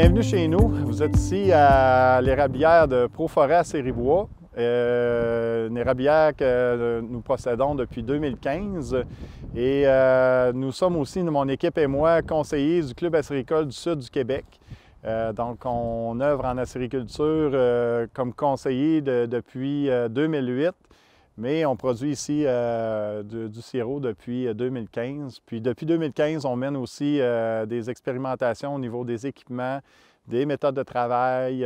Bienvenue chez nous. Vous êtes ici à l'érablière de Proforêt à Séribois, une euh, érablière que euh, nous possédons depuis 2015. Et euh, nous sommes aussi, mon équipe et moi, conseillers du Club acéricole du Sud du Québec. donc, on œuvre en acériculture comme conseiller depuis 2008. Mais on produit ici euh, du, sirop depuis 2015. Euh, Puis depuis 2015, on mène aussi euh, des expérimentations au niveau des équipements, des méthodes de travail,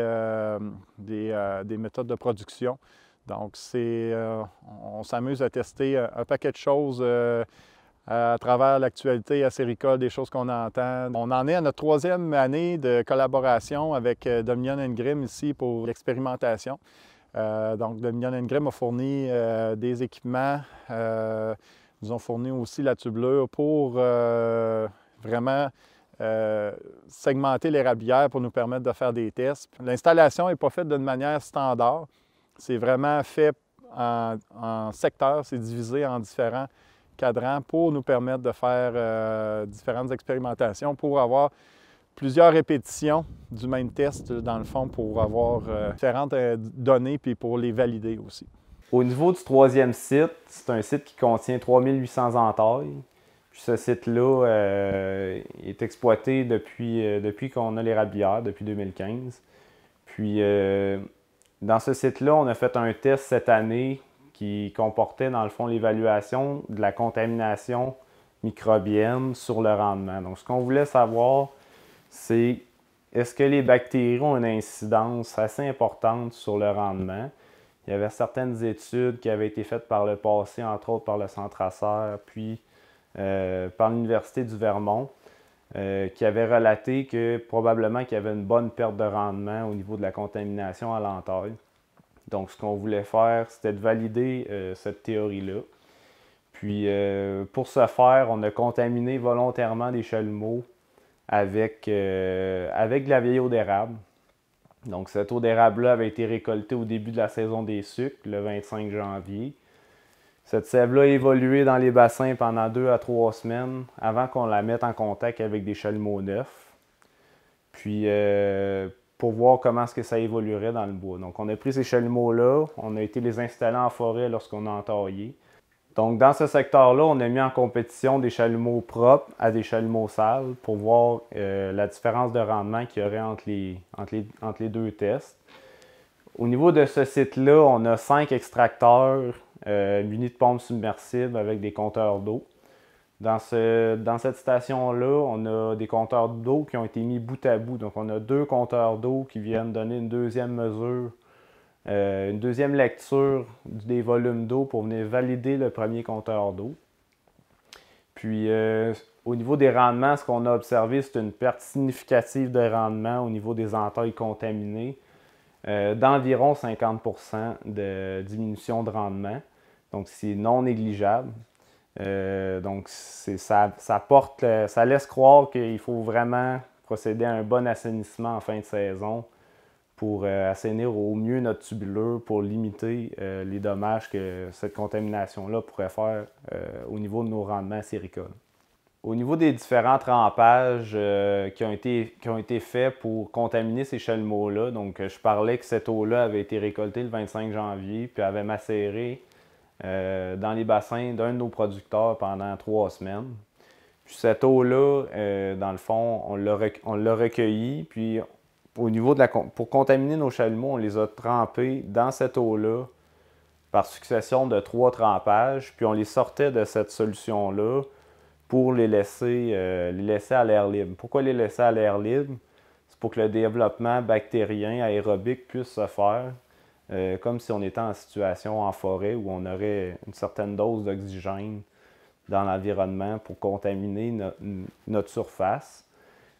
des, méthodes de production. Donc, on s'amuse à tester un, paquet de choses à travers l'actualité à des choses qu'on entend. On en est à notre troisième année de collaboration avec Dominion Grimm ici pour l'expérimentation. Euh, donc, le millionnaire Ingram a fourni euh, des équipements. Euh, nous ont fourni aussi la tubulure pour vraiment segmenter les pour nous permettre de faire des tests. L'installation n'est pas faite d'une manière standard. C'est vraiment fait en, en secteurs, c'est divisé en différents cadrans pour nous permettre de faire différentes expérimentations, pour avoir plusieurs répétitions du même test, dans le fond, pour avoir euh, différentes euh, données puis pour les valider aussi. Au niveau du troisième site, c'est un site qui contient 3800 entailles. Puis ce site-là euh, est exploité depuis, depuis qu'on a les rabillards, depuis 2015. Puis dans ce site-là, on a fait un test cette année qui comportait, dans le fond, l'évaluation de la contamination microbienne sur le rendement. Donc, ce qu'on voulait savoir, c'est est-ce que les bactéries ont une incidence assez importante sur le rendement? Il y avait certaines études qui avaient été faites par le passé, entre autres par le Centre Acer, puis euh, par l'Université du Vermont, euh, qui avaient relaté que probablement qu'il y avait une bonne perte de rendement au niveau de la contamination à l'entaille. Donc, ce qu'on voulait faire, c'était de valider euh, cette théorie-là. Puis, pour ce faire, on a contaminé volontairement des chalumeaux avec, euh, avec de la vieille eau d'érable. Donc, cette eau d'érable-là avait été récoltée au début de la saison des sucres, le 25 janvier. Cette sève-là a évolué dans les bassins pendant deux à trois semaines avant qu'on la mette en contact avec des chalumeaux neufs. Puis, euh, pour voir comment est-ce que ça évoluerait dans le bois. Donc, on a pris ces chalumeaux-là, on a été les installer en forêt lorsqu'on a entaillé. Donc, dans ce secteur-là, on a mis en compétition des chalumeaux propres à des chalumeaux sales pour voir euh, la différence de rendement qu'il y aurait entre les, deux tests. Au niveau de ce site-là, on a cinq extracteurs euh, munis de pompes submersibles avec des compteurs d'eau. Dans, dans cette station-là, on a des compteurs d'eau qui ont été mis bout à bout. Donc, on a deux compteurs d'eau qui viennent donner une deuxième mesure euh, une deuxième lecture des volumes d'eau pour venir valider le premier compteur d'eau. Puis euh, au niveau des rendements, ce qu'on a observé, c'est une perte significative de rendement au niveau des entailles contaminées euh, d'environ 50 de diminution de rendement. Donc c'est non négligeable. donc ça laisse croire qu'il faut vraiment procéder à un bon assainissement en fin de saison pour euh, assainir au mieux notre tubuleur pour limiter euh, les dommages que cette contamination-là pourrait faire euh, au niveau de nos rendements séricoles. Au niveau des différents trempages qui, ont été, qui ont été faits pour contaminer ces chalumeaux-là, donc je parlais que cette eau-là avait été récoltée le 25 janvier, puis avait macéré dans les bassins d'un de nos producteurs pendant trois semaines. Puis cette eau-là, dans le fond, on l'a recueillie, puis niveau pour contaminer nos chalumeaux, on les a trempés dans cette eau-là par succession de trois trempages, puis on les sortait de cette solution-là pour les laisser, euh, les laisser à l'air libre. Pourquoi les laisser à l'air libre? C'est pour que le développement bactérien aérobique puisse se faire, euh, comme si on était en situation en forêt où on aurait une certaine dose d'oxygène dans l'environnement pour contaminer notre surface.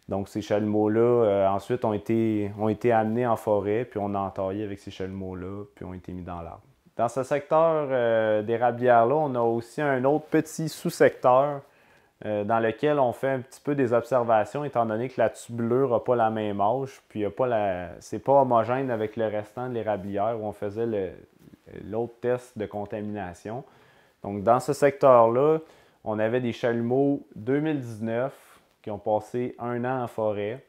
Donc, ces chalumeaux-là, euh, ensuite, ont été, ont amenés en forêt, puis on a entaillé avec ces chalumeaux-là, puis ont été mis dans l'arbre. Dans ce secteur euh, des rabières-là, on a aussi un autre petit sous-secteur euh, dans lequel on fait un petit peu des observations, étant donné que la tubuleur n'a pas la même âge, puis ce a pas c'est pas homogène avec le restant de l'érablière où on faisait l'autre test de contamination. Donc, dans ce secteur-là, on avait des chalumeaux 2019, qui ont passé un an en forêt,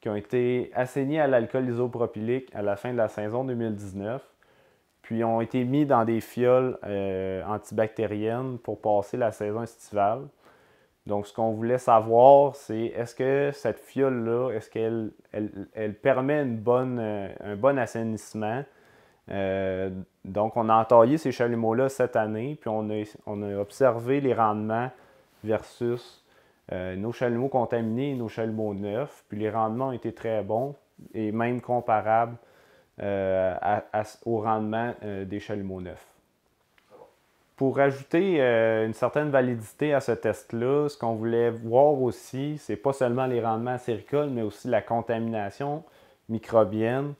qui ont été assainis à l'alcool isopropylique à la fin de la saison 2019, puis ont été mis dans des fioles euh, antibactériennes pour passer la saison estivale. Donc, ce qu'on voulait savoir, c'est est-ce que cette fiole-là, est-ce qu'elle elle, permet une bonne, euh, un bon assainissement? Euh, donc, on a entaillé ces chalumeaux-là cette année, puis on on a observé les rendements versus euh, nos chalumeaux contaminés et nos chalumeaux neufs, puis les rendements étaient très bons et même comparables euh, au rendement euh, des chalumeaux neufs. Pour ajouter une certaine validité à ce test-là, ce qu'on voulait voir aussi, c'est pas seulement les rendements acéricoles, mais aussi la contamination microbienne,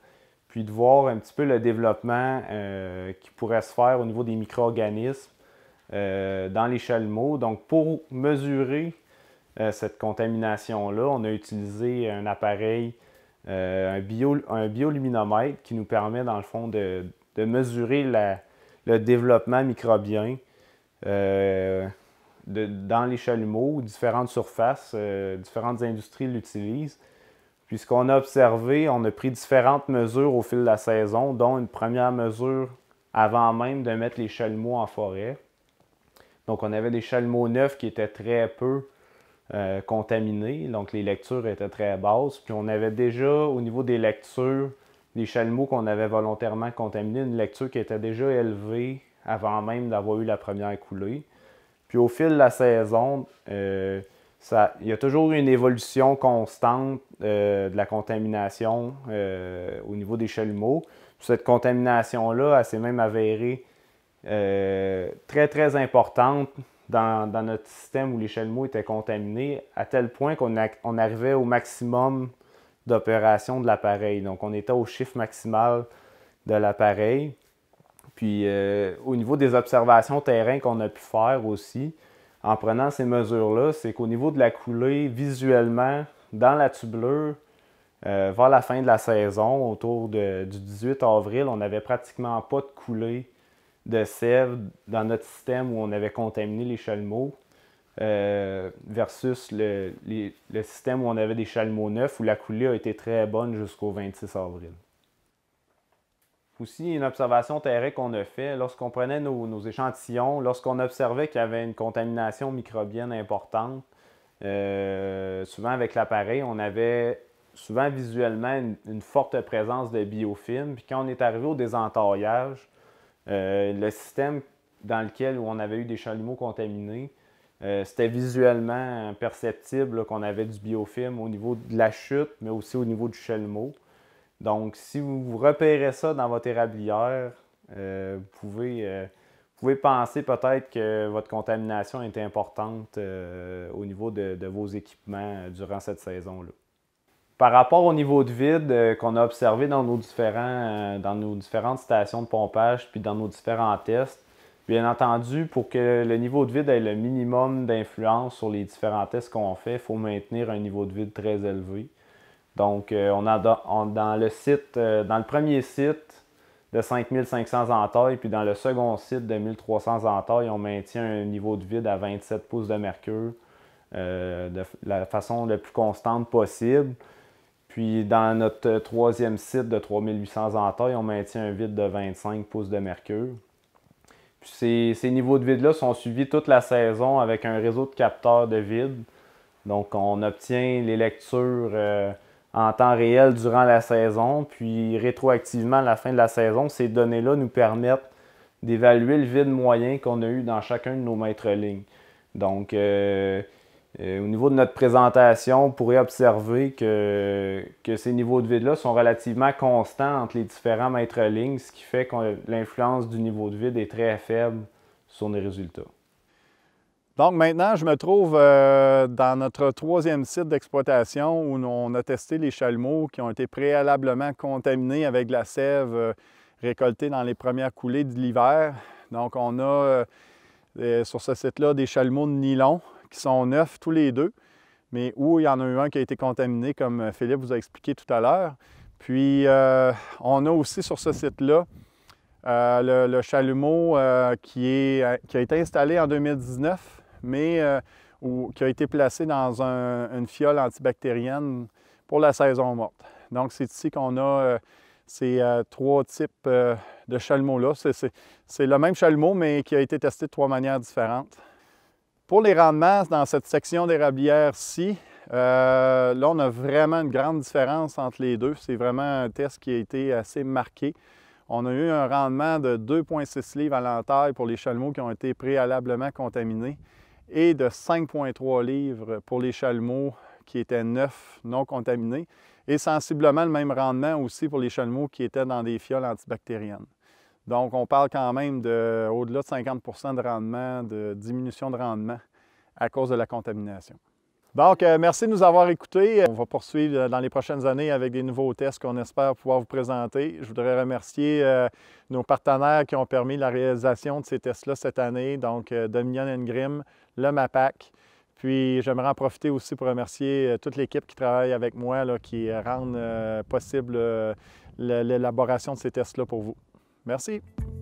puis de voir un petit peu le développement qui pourrait se faire au niveau des micro-organismes dans les chalumeaux. Donc, pour mesurer euh, cette contamination-là, on a utilisé un appareil, euh, un, bioluminomètre qui nous permet, dans le fond, de, mesurer le développement microbien euh, dans les chalumeaux, différentes surfaces, différentes industries l'utilisent. Puis ce qu'on a observé, on a pris différentes mesures au fil de la saison, dont une première mesure avant même de mettre les chalumeaux en forêt. Donc on avait des chalumeaux neufs qui étaient très peu euh, contaminés, donc les lectures étaient très basses. Puis on avait déjà, au niveau des lectures, des chalumeaux qu'on avait volontairement contaminés, une lecture qui était déjà élevée avant même d'avoir eu la première coulée. Puis au fil de la saison, euh, ça, il y a toujours une évolution constante euh, de la contamination au niveau des chalumeaux. Cette contamination-là, elle s'est même avérée très, très importante dans, notre système où l'échelle mot était contaminée, à tel point qu'on arrivait au maximum d'opération de l'appareil. Donc, on était au chiffre maximal de l'appareil. Puis, euh, au niveau des observations terrain qu'on a pu faire aussi, en prenant ces mesures-là, c'est qu'au niveau de la coulée, visuellement, dans la tubule, euh, vers la fin de la saison, autour du 18 avril, on n'avait pratiquement pas de coulée de sève dans notre système où on avait contaminé les chalumeaux euh, versus le, système où on avait des chalumeaux neufs où la coulée a été très bonne jusqu'au 26 avril. Aussi, une observation terrestre qu'on a fait, lorsqu'on prenait nos, échantillons, lorsqu'on observait qu'il y avait une contamination microbienne importante, euh, souvent avec l'appareil, on avait souvent visuellement une, forte présence de biofilms. Puis quand on est arrivé au désentaillage, euh, le système dans lequel on avait eu des chalumeaux contaminés, euh, c'était visuellement perceptible qu'on avait du biofilm au niveau de la chute, mais aussi au niveau du chalumeau. Donc, si vous repérez ça dans votre érablière, euh, vous, pouvez, pouvez, penser peut-être que votre contamination est importante au niveau de vos équipements durant cette saison-là. Par rapport au niveau de vide euh, qu'on a observé dans nos, différents, euh, dans nos différentes stations de pompage, puis dans nos différents tests, bien entendu, pour que le niveau de vide ait le minimum d'influence sur les différents tests qu'on fait, il faut maintenir un niveau de vide très élevé. Donc, euh, on a dans, le site, dans le premier site de 5500 entailles, puis dans le second site de 1300 entailles, on maintient un niveau de vide à 27 pouces de mercure de la façon la plus constante possible. Puis dans notre euh, troisième site de 3800 en on maintient un vide de 25 pouces de mercure. Puis ces, niveaux de vide-là sont suivis toute la saison avec un réseau de capteurs de vide. Donc on obtient les lectures euh, en temps réel durant la saison, puis rétroactivement à la fin de la saison, ces données-là nous permettent d'évaluer le vide moyen qu'on a eu dans chacun de nos maîtres lignes. Donc, euh, euh, au niveau de notre présentation, on pourrait observer que, ces niveaux de vide-là sont relativement constants entre les différents mètres lignes, ce qui fait que l'influence du niveau de vide est très faible sur nos résultats. Donc maintenant, je me trouve euh, dans notre troisième site d'exploitation où on a testé les chalumeaux qui ont été préalablement contaminés avec la sève euh, récoltée dans les premières coulées de l'hiver. Donc on a sur ce site-là des chalumeaux de nylon qui sont neufs tous les deux, mais où il y en a eu un qui a été contaminé, comme euh, Philippe vous a expliqué tout à l'heure. Puis, euh, on a aussi sur ce site-là euh, le, chalumeau qui, a été installé en 2019, mais qui a été placé dans une fiole antibactérienne pour la saison morte. Donc, c'est ici qu'on a ces trois types de chalumeaux-là. C'est le même chalumeau, mais qui a été testé de trois manières différentes. Pour les rendements, dans cette section d'érablière-ci, euh, là, on a vraiment une grande différence entre les deux. C'est vraiment un test qui a été assez marqué. On a eu un rendement de 2,6 livres à l'entaille pour les chalumeaux qui ont été préalablement contaminés et de 5,3 livres pour les chalumeaux qui étaient neufs, non contaminés, et sensiblement le même rendement aussi pour les chalumeaux qui étaient dans des fioles antibactériennes. Donc, on parle quand même de au-delà de 50 de rendement, de diminution de rendement à cause de la contamination. Donc, euh, merci de nous avoir écoutés. On va poursuivre euh, dans les prochaines années avec des nouveaux tests qu'on espère pouvoir vous présenter. Je voudrais remercier euh, nos partenaires qui ont permis la réalisation de ces tests-là cette année, donc Dominion Engrim, le MAPAC. Puis, j'aimerais en profiter aussi pour remercier toute l'équipe qui travaille avec moi, qui rend possible l'élaboration de ces tests-là pour vous. Merci.